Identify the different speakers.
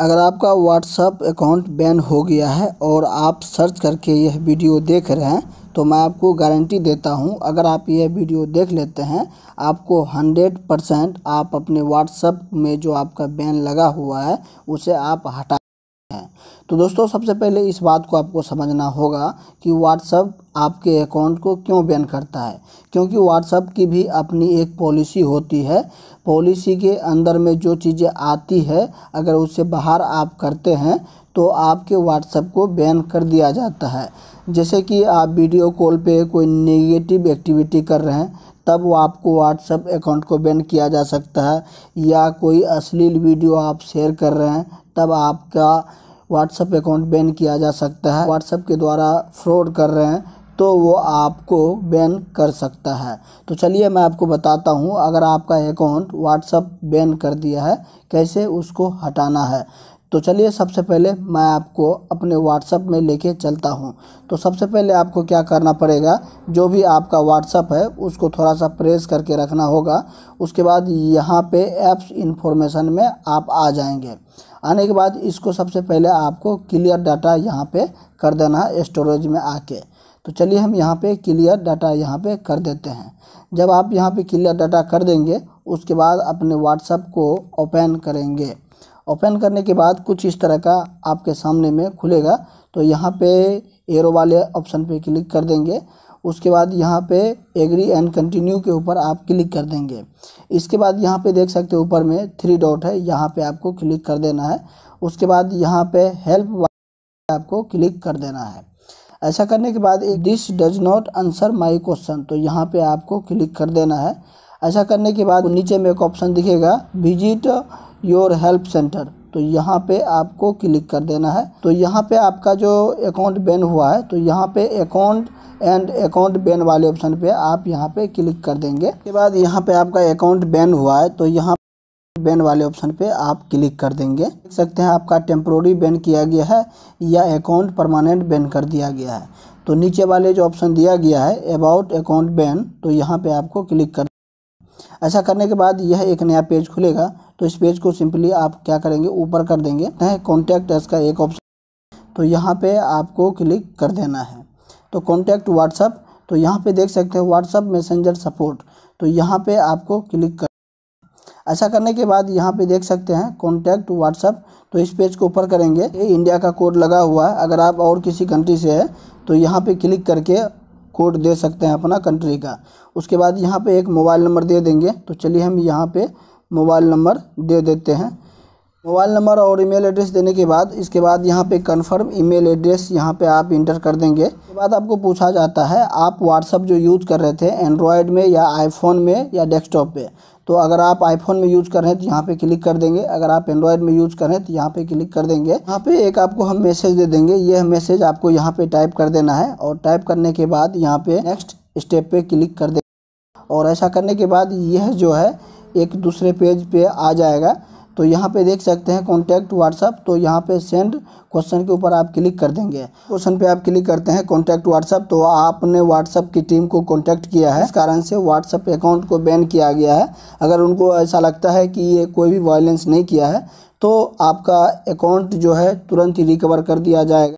Speaker 1: अगर आपका WhatsApp account ban हो गया है और आप सर्च करके यह वीडियो देख रहे हैं तो मैं आपको गारंटी देता हूं अगर आप यह वीडियो देख लेते हैं आपको 100 परसेंट आप अपने व्हाट्सअप में जो आपका बैन लगा हुआ है उसे आप हटा है तो दोस्तों सबसे पहले इस बात को आपको समझना होगा कि व्हाट्सअप आपके अकाउंट को क्यों बैन करता है क्योंकि व्हाट्सअप की भी अपनी एक पॉलिसी होती है पॉलिसी के अंदर में जो चीज़ें आती है अगर उससे बाहर आप करते हैं तो आपके व्हाट्सअप को बैन कर दिया जाता है जैसे कि आप वीडियो कॉल पे कोई नेगेटिव एक्टिविटी कर रहे हैं तब वो आपको व्हाट्सअप अकाउंट को बैन किया जा सकता है या कोई अश्लील वीडियो आप शेयर कर रहे हैं तब आपका व्हाट्सएप अकाउंट बैन किया जा सकता है व्हाट्सएप के द्वारा फ्रॉड कर रहे हैं तो वो आपको बैन कर सकता है तो चलिए मैं आपको बताता हूँ अगर आपका अकाउंट व्हाट्सअप बैन कर दिया है कैसे उसको हटाना है तो चलिए सबसे पहले मैं आपको अपने व्हाट्सअप में लेके चलता हूँ तो सबसे पहले आपको क्या करना पड़ेगा जो भी आपका व्हाट्सअप है उसको थोड़ा सा प्रेस करके रखना होगा उसके बाद यहाँ पे ऐप्स इन्फॉर्मेशन में आप आ जाएंगे आने के बाद इसको सबसे पहले आपको क्लियर डाटा यहाँ पे कर देना है स्टोरेज में आके तो चलिए हम यहाँ पे क्लियर डाटा यहाँ पे कर देते हैं जब आप यहाँ पे क्लियर डाटा कर देंगे उसके बाद अपने व्हाट्सअप को ओपन करेंगे ओपन करने के बाद कुछ इस तरह का आपके सामने में खुलेगा तो यहाँ पे एरो वाले ऑप्शन पे क्लिक कर देंगे उसके बाद यहाँ पे एग्री एंड कंटिन्यू के ऊपर आप क्लिक कर देंगे इसके बाद यहाँ पे देख सकते हो ऊपर में थ्री डॉट है यहाँ पे आपको क्लिक कर देना है उसके बाद यहाँ पे हेल्प आपको क्लिक कर देना है ऐसा करने के बाद this does not answer my question तो यहाँ पर आपको क्लिक कर देना है ऐसा करने के बाद नीचे में एक ऑप्शन दिखेगा विजिट योर हेल्प सेंटर तो यहाँ पे आपको क्लिक कर देना है तो यहाँ पे आपका जो अकाउंट बैन हुआ है तो यहाँ पे अकाउंट एंड अकाउंट बैन वाले ऑप्शन पे आप यहाँ पे क्लिक कर देंगे के बाद यहाँ पे आपका अकाउंट बैन हुआ है तो यहाँ बैन वाले ऑप्शन पे आप क्लिक कर देंगे देख सकते हैं आपका टेम्प्रोरी बैन किया गया है या अकाउंट परमानेंट बैन कर दिया गया है तो नीचे वाले जो ऑप्शन दिया गया है अबाउट अकाउंट बैन तो यहाँ पे आपको क्लिक कर ऐसा करने के बाद यह एक नया पेज खुलेगा तो इस पेज को सिंपली आप क्या करेंगे ऊपर कर देंगे कॉन्टैक्ट का एक ऑप्शन तो यहाँ पे आपको क्लिक कर देना है तो कॉन्टैक्ट व्हाट्सअप तो यहाँ पे देख सकते हैं व्हाट्सअप मैसेंजर सपोर्ट तो यहाँ पे आपको क्लिक कर ऐसा करने के बाद यहाँ पे देख सकते हैं कॉन्टैक्ट व्हाट्सअप तो इस पेज को ऊपर करेंगे ये इंडिया का कोड लगा हुआ है अगर आप और किसी कंट्री से है तो यहाँ पे क्लिक करके कोड दे सकते हैं अपना कंट्री का उसके बाद यहाँ पे एक मोबाइल नंबर दे देंगे तो चलिए हम यहाँ पे मोबाइल नंबर दे देते हैं मोबाइल नंबर और ईमेल एड्रेस देने के बाद इसके बाद यहाँ पे कंफर्म ईमेल एड्रेस यहाँ पे आप इंटर कर देंगे उसके बाद आपको पूछा जाता है आप व्हाट्सअप जो यूज़ कर रहे थे एंड्रॉयड में या आईफोन में या डेस्कटॉप पे तो अगर आप आईफोन में यूज़ कर रहे हैं तो यहाँ पे क्लिक कर देंगे अगर आप एंड्रॉयड में यूज़ कर रहे हैं तो यहाँ पे क्लिक कर देंगे यहाँ पे एक आपको हम मैसेज दे देंगे यह मैसेज आपको यहाँ पे टाइप कर देना है और टाइप करने के बाद यहाँ पे नेक्स्ट स्टेप पे क्लिक कर देंगे और ऐसा करने के बाद यह जो है एक दूसरे पेज पे आ जाएगा तो यहाँ पे देख सकते हैं कॉन्टैक्ट व्हाट्सअप तो यहाँ पे सेंड क्वेश्चन के ऊपर आप क्लिक कर देंगे क्वेश्चन पे आप क्लिक करते हैं कॉन्टैक्ट व्हाट्सअप तो आपने व्हाट्सअप की टीम को कॉन्टैक्ट किया है इस कारण से व्हाट्सअप अकाउंट को बैन किया गया है अगर उनको ऐसा लगता है कि ये कोई भी वायलेंस नहीं किया है तो आपका अकाउंट जो है तुरंत ही रिकवर कर दिया जाएगा